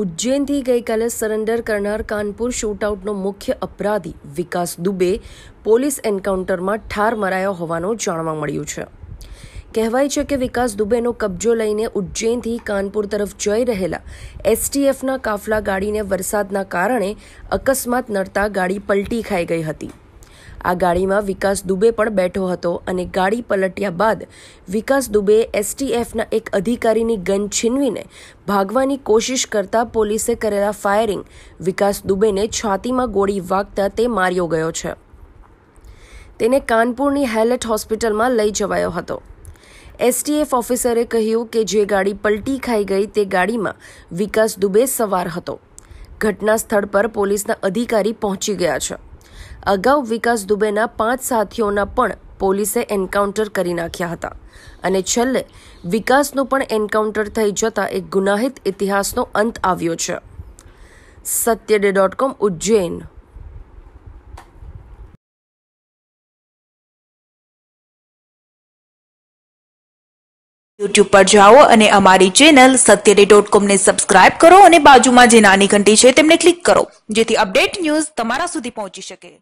ઉજ્જૈનથી ગઈકાલે સરેન્ડર કરનાર કાનપુર શૂટઆઉટનો મુખ્ય અપરાધી વિકાસ દુબે પોલીસ એન્કાઉન્ટરમાં ઠાર મરાયો હોવાનું જાણવા મળ્યું છે કહેવાય છે કે વિકાસ દુબેનો કબજો લઈને ઉજ્જૈનથી કાનપુર તરફ જઈ રહેલા એસટીએફના કાફલા ગાડીને વરસાદના કારણે અકસ્માત નડતા ગાડી પલટી ખાઈ ગઈ હતી આ ગાડીમાં વિકાસ દુબે પણ બેઠો હતો અને ગાડી પલટ્યા બાદ વિકાસ દુબે એસટીએફના એક અધિકારીની ગન છીનવીને ભાગવાની કોશિશ કરતા પોલીસે કરેલા ફાયરિંગ વિકાસ દુબેને છાતીમાં ગોળી વાગતા તે માર્યો ગયો છે તેને કાનપુરની હેલેટ હોસ્પિટલમાં લઈ જવાયો હતો એસટીએફ ઓફિસરે કહ્યું કે જે ગાડી પલટી ખાઈ ગઈ તે ગાડીમાં વિકાસ દુબે સવાર હતો ઘટના સ્થળ પર પોલીસના અધિકારી પહોંચી ગયા છે અગાઉ વિકાસ દુબેના પાંચ સાથીઓના પણ પોલીસે એન્કાઉન્ટર કરી નાખ્યા હતા અને છેલ્લે વિકાસનું પણ એન્કાઉન્ટર થઈ જતા એક ગુનાહિત ઇતિહાસનો અંત આવ્યો છે સત્ય day dot com Ujjain YouTube પર જાઓ અને અમારી ચેનલ સત્યડે ડોટ કોમને સબસ્ક્રાઇબ કરો અને બાજુમાં જે નાની ઘંટી છે તેમને ક્લિક કરો જેથી અપડેટ ન્યૂઝ તમારા સુધી પહોંચી શકે